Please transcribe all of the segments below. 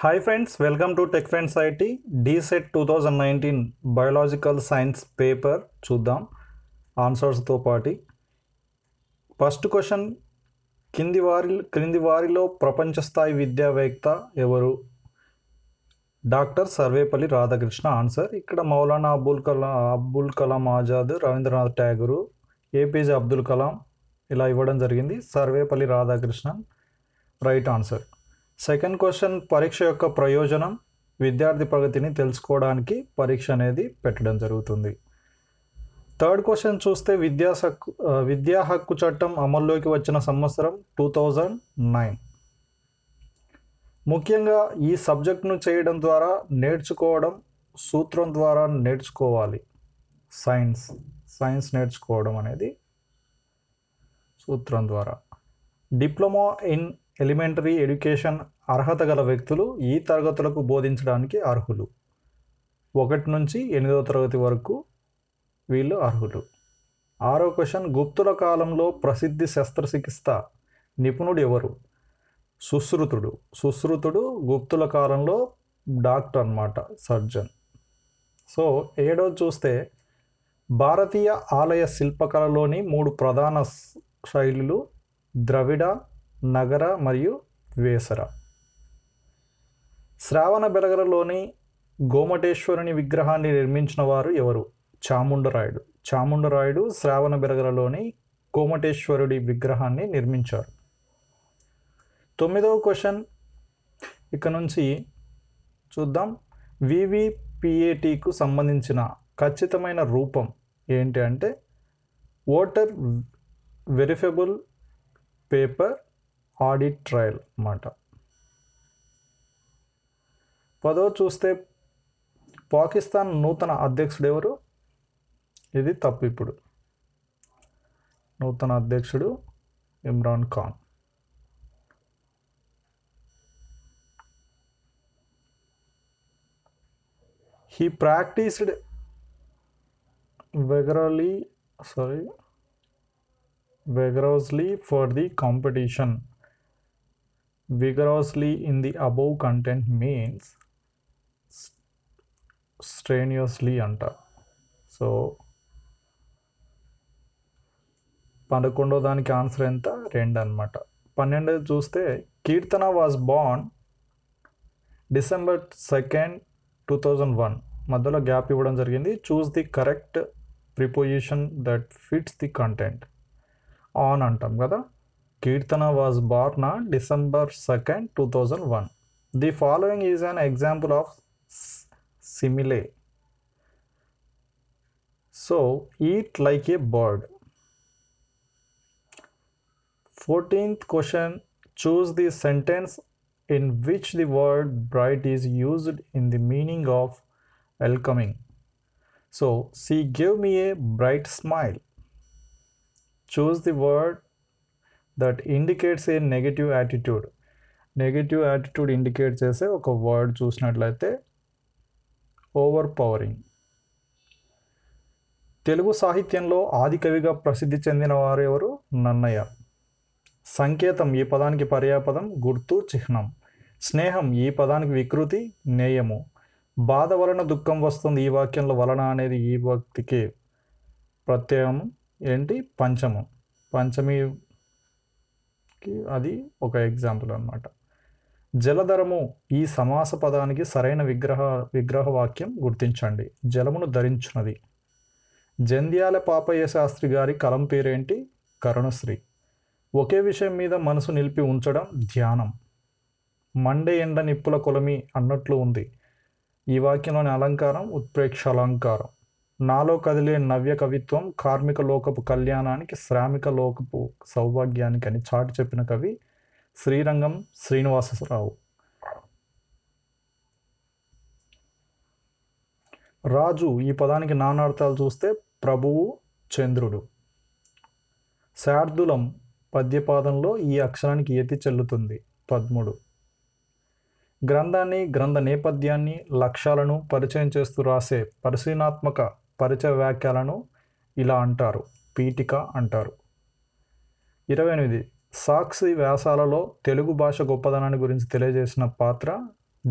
Hi friends welcome to tech friends IT DSET two thousand nineteen biological science paper చూద్దాం ఆన్సర్స్తో పాటి first question కింది వారి క్రింది వారిలో ప్రపంచ స్థాయి విద్యావేత్త ఎవరు డాక్టర్ సర్వేపల్లి రాధాకృష్ణ ఆన్సర్ ఇక్కడ మౌలానా అబుల్ కలాం అబ్దుల్ కలాం ఆజాద్ రవీంద్రనాథ్ ట్యాగూరు ఏపీజే అబ్దుల్ కలాం ఇలా ఇవ్వడం జరిగింది Sarvepalli Radhakrishnan right answer second question పరీక్ష యొక్క ప్రయోజనం విద్యార్థి ప్రగతిని తెలుసుకోవడానికి పరీక్ష అనేది పెట్టడం జరుగుతుంది థర్డ్ క్వశ్చన్ చూస్తే విద్యా హక్కు విద్యా హక్కు చట్టం అమల్లోకి వచ్చిన సంవత్సరం టూ థౌజండ్ నైన్ ముఖ్యంగా ఈ సబ్జెక్ట్ను చేయడం ద్వారా నేర్చుకోవడం సూత్రం ద్వారా నేర్చుకోవాలి సైన్స్ సైన్స్ నేర్చుకోవడం అనేది సూత్రం ద్వారా డిప్లొమా ఇన్ ఎలిమెంటరీ ఎడ్యుకేషన్ అర్హత గల వ్యక్తులు ఈ తరగతులకు బోధించడానికి అర్హులు ఒకటి నుంచి ఎనిమిదవ తరగతి వరకు వీళ్ళు అర్హులు ఆరో క్వశ్చన్ గుప్తుల కాలంలో ప్రసిద్ధి శస్త్రచికిత్స నిపుణుడు ఎవరు సుశ్రుతుడు సుశ్రుతుడు గుప్తుల కాలంలో డాక్టర్ అనమాట సర్జన్ సో ఏడో చూస్తే భారతీయ ఆలయ శిల్పకళలోని మూడు ప్రధాన శైలులు ద్రవిడ నగర మరియు వేసర శ్రావణ బెలగరలోని గోమటేశ్వరుని విగ్రహాన్ని నిర్మించిన వారు ఎవరు చాముండరాయుడు చాముండరాయుడు శ్రావణ బెలగరలోని కోమటేశ్వరుడి విగ్రహాన్ని నిర్మించారు తొమ్మిదవ క్వశ్చన్ ఇక నుంచి చూద్దాం వివిపిఏటీకు సంబంధించిన ఖచ్చితమైన రూపం ఏంటి అంటే voter verifiable paper audit trail అన్నమాట పదో చూస్తే పాకిస్తాన్ నూతన అధ్యక్షుడు ఎవరు ఇది తప్పు ఇప్పుడు నూతన అధ్యక్షుడు Imran Khan he practised vigorously sorry vigorously for the competition vigorously in the above content means strenuously అంట సో పదకొండో దానికి ఆన్సర్ ఎంత రెండు అనమాట పన్నెండు చూస్తే Kirtana was born December second two thousand one మధ్యలో గ్యాప్ ఇవ్వడం జరిగింది choose the correct preposition that fits the content on అంటాం కదా Kirtana was born on December 2nd, 2001. The following is an example of simile. So, eat like a bird. 14th question Choose the sentence in which the word bright is used in the meaning of welcoming. So, she gave me a bright smile. Choose the word that indicates a negative attitude negative attitude indicate చేసే ఒక word చూసినట్లయితే over pouring Telugu సాహిత్యంలో ఆదికవిగా ప్రసిద్ధి చెందిన వారు ఎవరు నన్నయ్య సంకేతం ఈ పదానికి పర్యాపదం గుర్తు చిహ్నం స్నేహం ఈ పదానికి వికృతి నేయము బాధ వలన దుఃఖం వస్తుంది ఈ వాక్యంలో వలన అనేది ఈ భక్తికి ప్రత్యయం ఏంటి పంచము పంచమి కి అది ఒక ఎగ్జాంపుల్ అనమాట జలధరము ఈ సమాస పదానికి సరైన విగ్రహ విగ్రహ వాక్యం గుర్తించండి జలమును ధరించున్నది జంధ్యాల పాపయ్య శాస్త్రి గారి కలం పేరేంటి కరుణశ్రీ ఒకే విషయం మీద మనసు నిలిపి ఉంచడం ధ్యానం మండే ఎండ నిప్పుల కొలమి అన్నట్లు ఉంది ఈ వాక్యంలోని అలంకారం ఉత్ప్రేక్ష అలంకారం నాలో కదిలే నవ్య కవిత్వం కార్మిక లోకపు కళ్యాణానికి శ్రామిక లోకపు సౌభాగ్యానికి అని చాటు చెప్పిన కవి శ్రీరంగం శ్రీనివాసరావు రాజు ఈ పదానికి నానార్థాలు చూస్తే ప్రభువు చంద్రుడు శార్దులం పద్యపాదంలో ఈ అక్షరానికి ఎతి చెల్లుతుంది పద్ముడు గ్రంథాన్ని గ్రంథ నేపథ్యాన్ని లక్ష్యాలను పరిచయం చేస్తూ రాసే పరిశీలనాత్మక పరిచయ వాక్యాలను ఇలా అంటారు పీఠిక అంటారు ఇరవై ఎనిమిది సాక్షి వ్యాసాలలో తెలుగు భాష గొప్పదనాన్ని గురించి తెలియజేసిన పాత్ర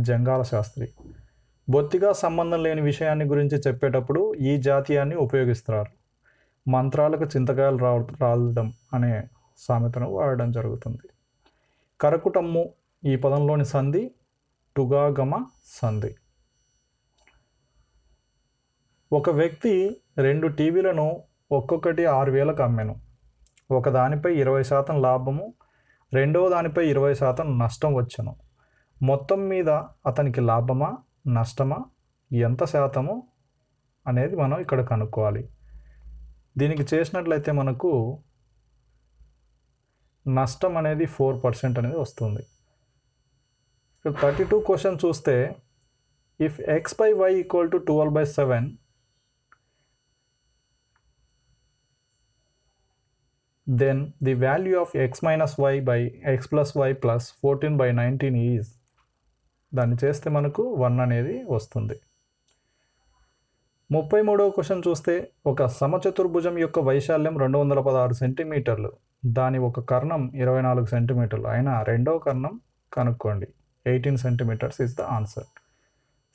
జంగాల శాస్త్రి బొత్తిగా సంబంధం లేని విషయాన్ని గురించి చెప్పేటప్పుడు ఈ జాతీయాన్ని ఉపయోగిస్తారు మంత్రాలకు చింతకాయలు రా రాలడం అనే సామెతను వాడడం జరుగుతుంది కరకుటమ్ము ఈ పదంలోని సంధి టుగాగమ సంధి ఒక వ్యక్తి రెండు టీవీలను ఒక్కొక్కటి ఆరు వేలకు అమ్మాను ఒక దానిపై ఇరవై శాతం లాభము రెండవ దానిపై ఇరవై శాతం నష్టం వచ్చను మొత్తం మీద అతనికి లాభమా నష్టమా ఎంత శాతము అనేది మనం ఇక్కడ కనుక్కోవాలి దీనికి చేసినట్లయితే మనకు నష్టం అనేది ఫోర్ పర్సెంట్ అనేది వస్తుంది థర్టీ టూ క్వశ్చన్ చూస్తే if X by Y equal to twelve by seven then the value of x minus y by x plus y plus 14 by 19 is దాన్ని చేస్తే మనకు వన్ అనేది వస్తుంది ముప్పై మూడవ క్వశ్చన్ చూస్తే ఒక సమచతుర్భుజం యొక్క వైశాల్యం రెండు వందల పదహారు సెంటీమీటర్లు దాని ఒక కర్ణం ఇరవై నాలుగు సెంటీమీటర్లు అయిన రెండవ కర్ణం కనుక్కోండి eighteen centimetres is the answer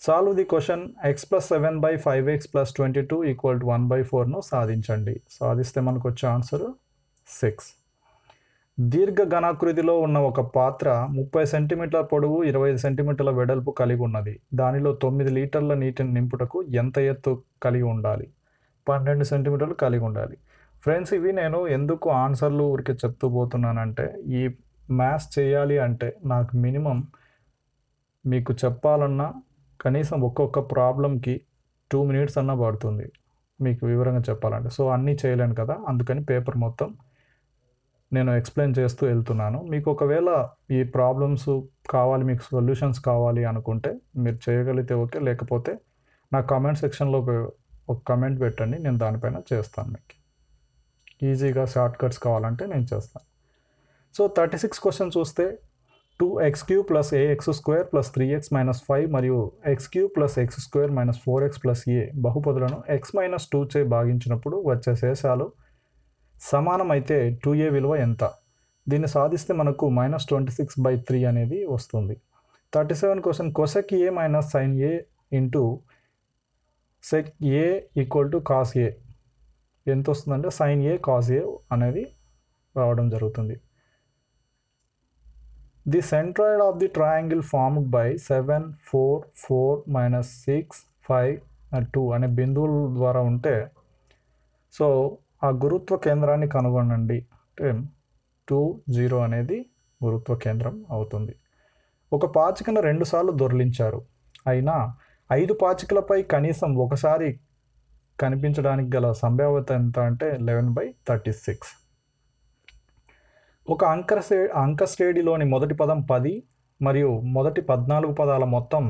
solve the question X plus seven by five X plus twenty two equal to one by ఫోర్ను సాధించండి సాధిస్తే మనకు వచ్చే ఆన్సర్ సిక్స్ దీర్ఘ ఘనాకృతిలో ఉన్న ఒక పాత్ర ముప్పై సెంటీమీటర్ల పొడవు ఇరవై ఐదు సెంటీమీటర్ల వెడల్పు కలిగి ఉన్నది దానిలో తొమ్మిది లీటర్ల నీటిని నింపుటకు ఎంత ఎత్తు కలిగి ఉండాలి పన్నెండు సెంటీమీటర్లు కలిగి ఉండాలి ఫ్రెండ్స్ ఇవి నేను ఎందుకు ఆన్సర్లు ఊరికే చెప్తూ పోతున్నానంటే ఈ మ్యాథ్స్ చేయాలి అంటే నాకు మినిమం మీకు చెప్పాలన్నా కనీసం ఒక్కొక్క ప్రాబ్లంకి టూ మినిట్స్ అన్నా పడుతుంది మీకు వివరంగా చెప్పాలంటే సో అన్నీ చేయలేను కదా అందుకని పేపర్ మొత్తం నేను ఎక్స్ప్లెయిన్ చేస్తూ వెళ్తున్నాను మీకు ఒకవేళ ఈ ప్రాబ్లమ్స్ కావాలి మీకు సొల్యూషన్స్ కావాలి అనుకుంటే మీరు చేయగలిగితే ఓకే లేకపోతే నా కమెంట్ సెక్షన్లో ఒక కమెంట్ పెట్టండి నేను దానిపైన చేస్తాను మీకు ఈజీగా షార్ట్ కట్స్ కావాలంటే నేను చేస్తాను సో థర్టీ సిక్స్ క్వశ్చన్ చూస్తే two X cube plus A X square plus three X minus five మరియు X cube plus X square minus four X plus A బహుపదులను ఎక్స్ మైనస్ టూ చే భాగించినప్పుడు వచ్చే శేషాలు సమానం అయితే టూ ఏ విలువ ఎంత దీన్ని సాధిస్తే మనకు minus twenty six by three అనేది వస్తుంది thirty seven question cosec A minus sine A into sec A equal to cos A ఎంత వస్తుందంటే సైన్ ఏ కాస్ ఏ అనేది రావడం జరుగుతుంది the centroid of the triangle formed by seven four four minus six five two అనే బిందువుల ద్వారా ఉంటే so ఆ గురుత్వ కేంద్రాన్ని కనుగొనండి అంటే టూ జీరో అనేది గురుత్వ కేంద్రం అవుతుంది ఒక పాచికను రెండుసార్లు దొరలించారు అయినా ఐదు పాచికలపై కనీసం ఒకసారి కనిపించడానికి గల సంభావ్యత ఎంత అంటే లెవెన్ బై థర్టీ సిక్స్ ఒక అంక అంక శ్రేణిలోని మొదటి పదం పది మరియు మొదటి పద్నాలుగు పదాల మొత్తం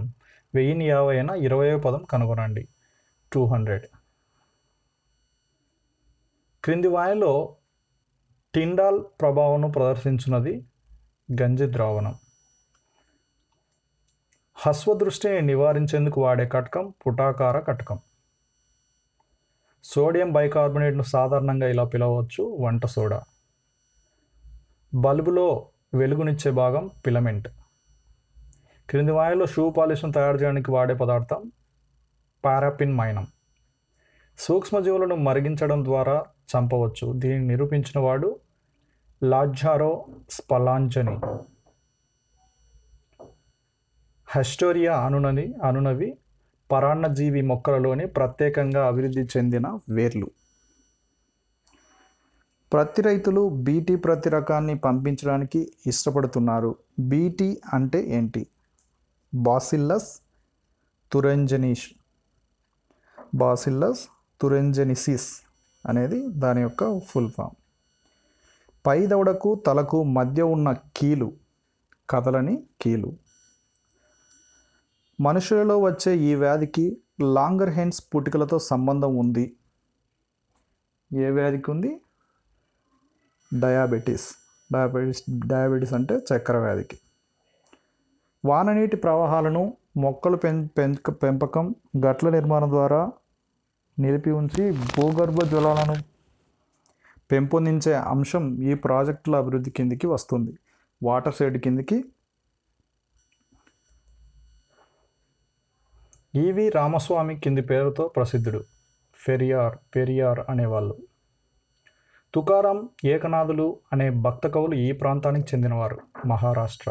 వెయ్యిని యాభై అయినా ఇరవై పదం కనుగొనండి టూ హండ్రెడ్ క్రింది వాయిలో టిండాల్ ప్రభావం ప్రదర్శించినది గంజి ద్రావణం హస్వదృష్టిని నివారించేందుకు వాడే కటకం పుటాకార కటకం సోడియం బైకార్బోనేట్ను సాధారణంగా ఇలా పిలవచ్చు వంట సోడా బల్బులో వెలుగునిచ్చే భాగం పిలమెంట్ క్రింది వాయులో షూ పాలిష్ను తయారు చేయడానికి వాడే పదార్థం పారాపిన్ మైనం సూక్ష్మజీవులను మరిగించడం ద్వారా చంపవచ్చు దీనిని నిరూపించిన వాడు లాజ్జారో స్పలాంజని హెస్టోరియా అనునని అనునవి పరాన్నజీవి మొక్కలలోని ప్రత్యేకంగా అభివృద్ధి చెందిన వేర్లు ప్రతి రైతులు బీటీ ప్రతి రకాన్ని పంపించడానికి ఇష్టపడుతున్నారు బీటీ అంటే ఏంటి బాసిల్లస్ తురంజనీష్ బాసిల్లస్ తురెంజెనిసిస్ అనేది దాని యొక్క ఫుల్ ఫామ్ పై తలకు మధ్య ఉన్న కీలు కదలని కీలు మనుషులలో వచ్చే ఈ వ్యాధికి లాంగర్ హెండ్స్ పుటికలతో సంబంధం ఉంది ఏ వ్యాధికి ఉంది డయాబెటీస్ డయాబెటీస్ డయాబెటీస్ అంటే చక్కెర వ్యాధికి వాననీటి ప్రవాహాలను మొక్కలు పెంపకం గట్ల నిర్మాణం ద్వారా నిలిపి ఉంచి భూగర్భ జలాలను పెంపొందించే అంశం ఈ ప్రాజెక్టుల అభివృద్ధి కిందికి వస్తుంది వాటర్ సైడ్ కిందికి ఈవి రామస్వామి కింది పేరుతో ప్రసిద్ధుడు ఫెరియార్ పెరియార్ అనేవాళ్ళు తుకారాం ఏకనాథులు అనే భక్త కవులు ఈ ప్రాంతానికి చెందినవారు మహారాష్ట్ర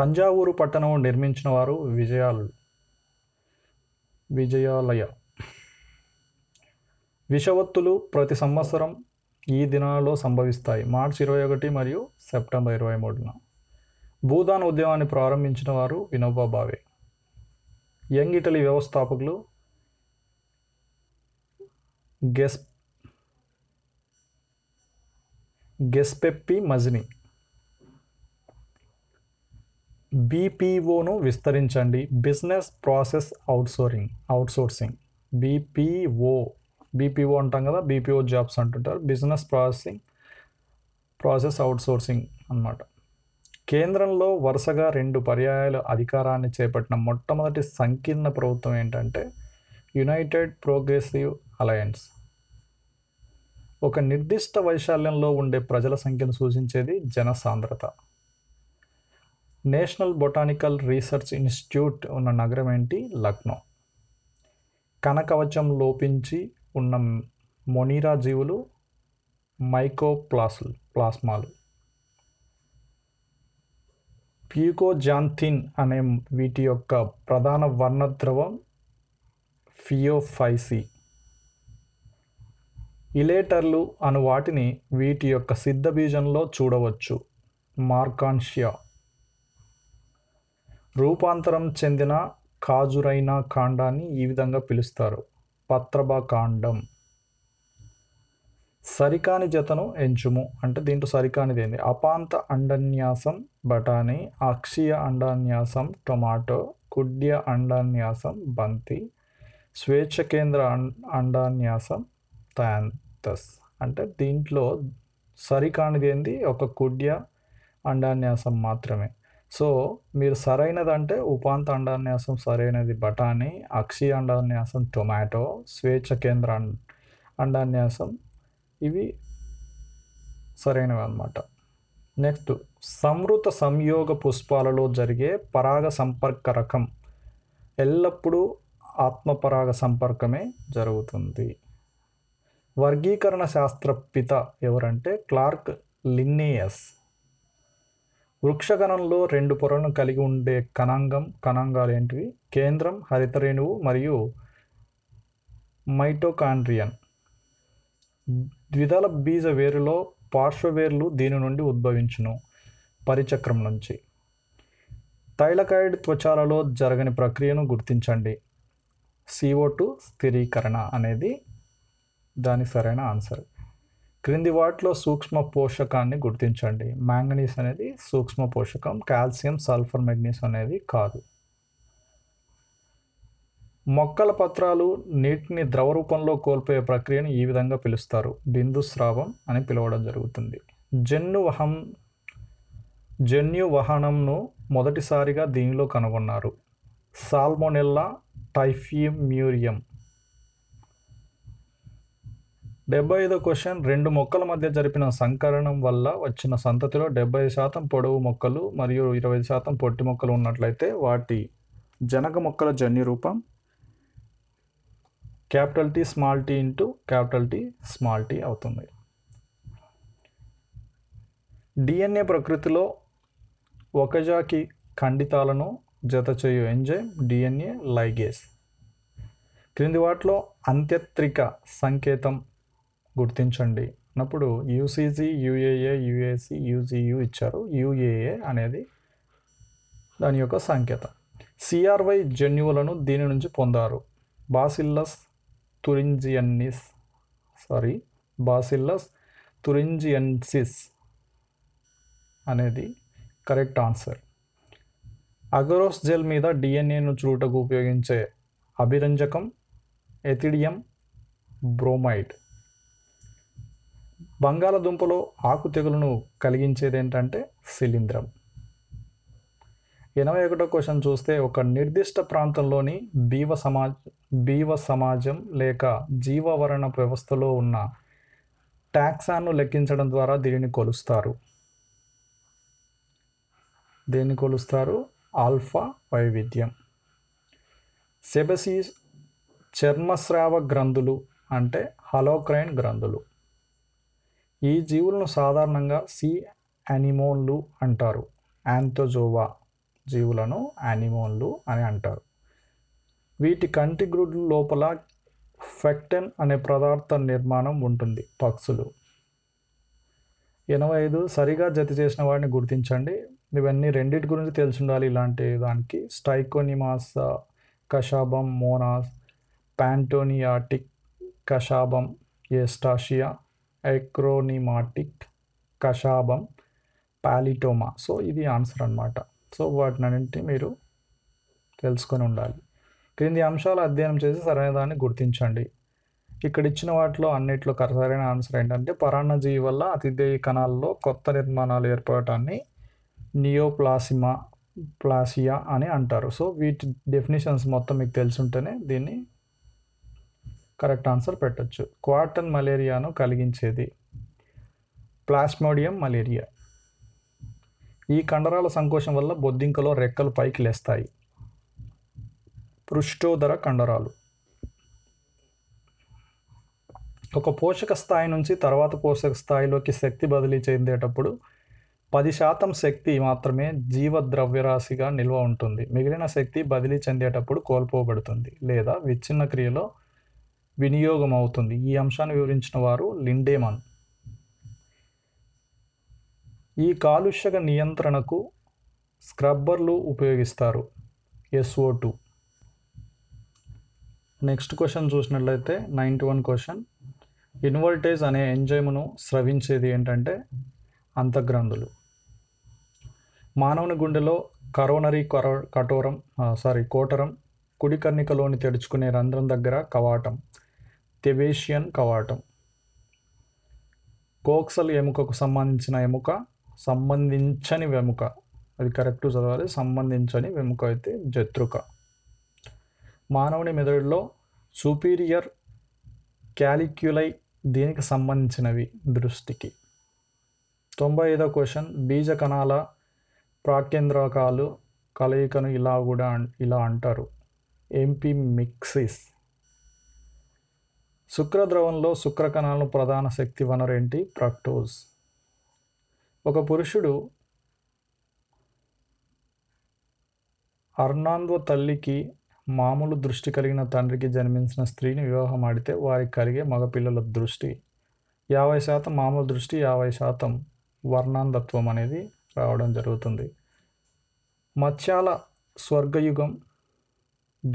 తంజావూరు పట్టణం నిర్మించిన వారు విజయాలు విజయాలయ విషవత్తులు ప్రతి సంవత్సరం ఈ దినాలలో సంభవిస్తాయి మార్చి ఇరవై ఒకటి మరియు సెప్టెంబర్ ఇరవై మూడున భూదాన్ ఉద్యమాన్ని ప్రారంభించిన వారు వినోబా భావే యంగ్ ఇటలీ వ్యవస్థాపకులు గెస్ గెస్పెప్పి మజ్ని బీపీఓను విస్తరించండి business process outsourcing outsourcing BPO BPO అంటాం కదా బీపీఓ జాబ్స్ అంటుంటారు బిజినెస్ ప్రాసెసింగ్ ప్రాసెస్ అవుట్సోర్సింగ్ అనమాట కేంద్రంలో వరుసగా రెండు పర్యాయాల అధికారాన్ని చేపట్టిన మొట్టమొదటి సంకీర్ణ ప్రభుత్వం ఏంటంటే యునైటెడ్ ప్రోగ్రెసివ్ అలయన్స్ ఒక నిర్దిష్ట వైశాల్యంలో ఉండే ప్రజల సంఖ్యను సూచించేది జనసాంద్రత నేషనల్ బొటానికల్ రీసెర్చ్ ఇన్స్టిట్యూట్ ఉన్న నగరం ఏంటి లక్నో కనకవచం లోపించి ఉన్న మొనీరా జీవులు మైకోప్లాస్లు ప్లాస్మాలు ప్యూకోజాంథిన్ అనే వీటి యొక్క ప్రధాన వర్ణద్రవం ఫియోఫైసి ఇలేటర్లు అను వాటిని వీటి యొక్క సిద్ధబీజంలో చూడవచ్చు మార్కాన్షియా రూపాంతరం చెందిన కాజురైన కాండాన్ని ఈ విధంగా పిలుస్తారు పత్రబకాండం సరికాని జతను ఎంచుము అంటే దీంట్లో సరికానిది ఏంది అపాంత అండన్యాసం బఠానీ అక్షీయ అండాన్యాసం టొమాటో కుడ్య అండాన్యాసం బంతి స్వేచ్ఛ కేంద్ర అండాన్యాసం థ్యాంతస్ అంటే దీంట్లో సరికానిది ఏంది ఒక కుడ్య అండాన్యాసం మాత్రమే సో మీరు సరైనది అంటే ఉపాంత అండాన్యాసం సరైనది బఠానీ అక్షి అండాన్యాసం టొమాటో స్వేచ్ఛ కేంద్ర అండాన్యాసం ఇవి సరైనవి అన్నమాట నెక్స్ట్ సమృత సంయోగ పుష్పాలలో జరిగే పరాగ సంపర్క రకం ఎల్లప్పుడూ ఆత్మపరాగ సంపర్కమే జరుగుతుంది వర్గీకరణ శాస్త్ర పిత ఎవరంటే క్లార్క్ లిన్నేయస్ వృక్షగణంలో రెండు పొరలను కలిగి ఉండే కణాంగం కణాంగాలు ఏంటివి కేంద్రం హరితరేణువు మరియు మైటోకాండ్రియన్ ద్విదళ బీజ వేరులో పార్శ్వవేర్లు దీని నుండి ఉద్భవించును పరిచక్రం నుంచి థైలకాయిడ్ త్వచాలలో జరగని ప్రక్రియను గుర్తించండి సిఓ టు స్థిరీకరణ అనేది దాని సరైన ఆన్సర్ క్రింది వాటిలో సూక్ష్మ పోషకాన్ని గుర్తించండి మ్యాంగనీస్ అనేది సూక్ష్మ పోషకం కాల్షియం సల్ఫర్ మెగ్నీస్ అనేది కాదు మొక్కల పత్రాలు నీటిని ద్రవరూపంలో కోల్పోయే ప్రక్రియను ఈ విధంగా పిలుస్తారు బిందు స్రావం అని పిలవడం జరుగుతుంది జన్యు వహం జన్యు వహనంను మొదటిసారిగా దీనిలో కనుగొన్నారు సాల్మోనెల్లా మ్యూరియం డెబ్బై ఐదో క్వశ్చన్ రెండు మొక్కల మధ్య జరిపిన సంకరణం వల్ల వచ్చిన సంతతిలో డెబ్బై శాతం పొడవు మొక్కలు మరియు ఇరవై శాతం పొట్టి మొక్కలు ఉన్నట్లయితే వాటి జనక మొక్కల జన్యు రూపం capital T small T into capital T small T అవుతుంది డిఎన్ఏ ప్రకృతిలో ఒకజాకి ఖండితాలను జత చేయు ఎంజైమ్ డిఎన్ఏ లైగేస్ క్రింది వాటిలో అంత్యత్రిక సంకేతం గుర్తించండి అన్నప్పుడు యూసీజీ యూఏఏ యుఏసి యూజీయు ఇచ్చారు యూఏఏ అనేది దాని యొక్క సంకేత సిఆర్వై జన్యువులను దీని నుంచి పొందారు bacillus thuringiensis sorry bacillus thuringiensis అనేది కరెక్ట్ ఆన్సర్ అగరోస్ జెల్ మీద డిఎన్ఏను చూడటకు ఉపయోగించే అభిరంజకం ఎథిడియం బ్రోమైడ్ బంగాళదుంపలో ఆకు తెగులను కలిగించేది ఏంటంటే శిలీంధ్రం ఎనభై ఒకటో క్వశ్చన్ చూస్తే ఒక నిర్దిష్ట ప్రాంతంలోని బీవ సమాజ్ బీవ సమాజం లేక జీవవరణ వ్యవస్థలో ఉన్న ట్యాక్సాను లెక్కించడం ద్వారా దీనిని కొలుస్తారు దీన్ని కొలుస్తారు ఆల్ఫా వైవిధ్యం సెబసిస్ చర్మస్రావ గ్రంథులు అంటే హలోక్రైన్ గ్రంథులు ఈ జీవులను సాధారణంగా సీ యానిమోన్లు అంటారు యాంతోజోవా జీవులను యానిమోన్లు అని అంటారు వీటి కంటి గ్రుడ్ల లోపల ఫెక్టెన్ అనే పదార్థ నిర్మాణం ఉంటుంది పక్షులు ఎనభై ఐదు సరిగా జత చేసిన వాడిని గుర్తించండి ఇవన్నీ రెండింటి గురించి తెలిసి ఉండాలి ఇలాంటి దానికి స్టైకోనిమాస్ కషాబం మోనాస్ ప్యాంటోనియాటిక్ కషాబం ఏస్టాషియా ఎక్రోనిమాటిక్ కషాబం పాలిటోమా సో ఇది ఆన్సర్ అనమాట సో వాటినన్నింటినీ మీరు తెలుసుకొని ఉండాలి క్రింది అంశాలు అధ్యయనం చేసి సరైన దాన్ని గుర్తించండి ఇక్కడ ఇచ్చిన వాటిలో అన్నిట్లో సరైన ఆన్సర్ ఏంటంటే పరాన్నజీవి వల్ల అతిథేయ కణాల్లో కొత్త నిర్మాణాలు ఏర్పడటాన్ని నియోప్లాసిమా ప్లాసియా అని అంటారు సో వీటి డెఫినేషన్స్ మొత్తం మీకు తెలుసుంటేనే దీన్ని కరెక్ట్ ఆన్సర్ పెట్టచ్చు క్వార్టన్ మలేరియాను కలిగించేది ప్లాస్మోడియం మలేరియా ఈ కండరాల సంకోచం వల్ల బొద్దింకలో రెక్కలు పైకి లేస్తాయి పృష్ఠోదర కండరాలు ఒక పోషక స్థాయి నుంచి తర్వాత పోషక స్థాయిలోకి శక్తి బదిలీ చెందేటప్పుడు పది శాతం శక్తి మాత్రమే జీవ ద్రవ్యరాశిగా నిల్వ ఉంటుంది మిగిలిన శక్తి బదిలీ చెందేటప్పుడు కోల్పోబడుతుంది లేదా విచ్ఛిన్న క్రియలో వినియోగం అవుతుంది ఈ అంశాన్ని వివరించిన వారు లిండేమన్ ఈ కాలుష్యక నియంత్రణకు స్క్రబ్బర్లు ఉపయోగిస్తారు ఎస్ఓ టూ నెక్స్ట్ క్వశ్చన్ చూసినట్లయితే నైంటీ వన్ క్వశ్చన్ ఇన్వర్టేజ్ అనే ఎంజైమ్ను స్రవించేది ఏంటంటే అంతగ్రంథులు మానవుని గుండెలో కరోనరీ కరో కటోరం సారీ కోటరం కుడి కర్ణికలోని తెరుచుకునే రంధ్రం దగ్గర కవాటం తెవేషియన్ కవాటం కోక్సల్ ఎముకకు సంబంధించిన ఎముక సంబంధించని వెముక అది కరెక్ట్ చదవాలి సంబంధించని వెముక అయితే జత్రుక మానవుని మెదడులో సుపీరియర్ క్యాలిక్యులై దీనికి సంబంధించినవి దృష్టికి తొంభై ఐదో క్వశ్చన్ బీజ కణాల ప్రాకేంద్రకాలు కలయికను ఇలా కూడా ఇలా అంటారు ఎంపీ మిక్సిస్ శుక్రద్రవంలో శుక్రకణాలను ప్రధాన శక్తి వనరు ఏంటి ప్రక్టోజ్ ఒక పురుషుడు అర్ణాంధ్వ తల్లికి మామూలు దృష్టి కలిగిన తండ్రికి జన్మించిన స్త్రీని వివాహం ఆడితే వారికి కలిగే మగపిల్లల దృష్టి యాభై శాతం మామూలు దృష్టి యాభై శాతం వర్ణాంధత్వం అనేది రావడం జరుగుతుంది మత్స్యాల స్వర్గయుగం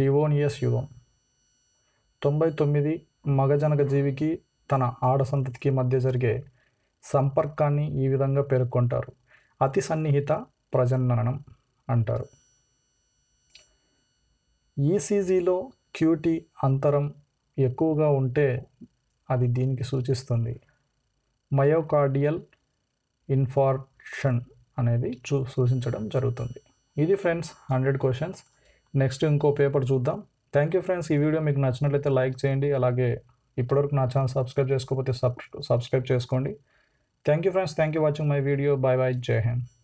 డివోనియస్ యుగం తొంభై తొమ్మిది మగజనక జీవికి తన ఆడ సంతతికి మధ్య జరిగే సంపర్కాన్ని ఈ విధంగా పేర్కొంటారు అతి సన్నిహిత ప్రజననం అంటారు ఈసీజీలో క్యూటీ అంతరం ఎక్కువగా ఉంటే అది దీనికి సూచిస్తుంది మయోకార్డియల్ ఇన్ఫార్షన్ అనేది చూ సూచించడం జరుగుతుంది ఇది ఫ్రెండ్స్ హండ్రెడ్ క్వశ్చన్స్ నెక్స్ట్ ఇంకో పేపర్ చూద్దాం థ్యాంక్ యూ ఫ్రెండ్స్ ఈ వీడియో మీకు నచ్చినట్లయితే లైక్ చేయండి అలాగే ఇప్పటివరకు నా ఛానల్ సబ్స్క్రైబ్ చేసుకోకపోతే సబ్స్క్రైబ్ చేసుకోండి thank you friends thank you watching my video bye bye Jai Hind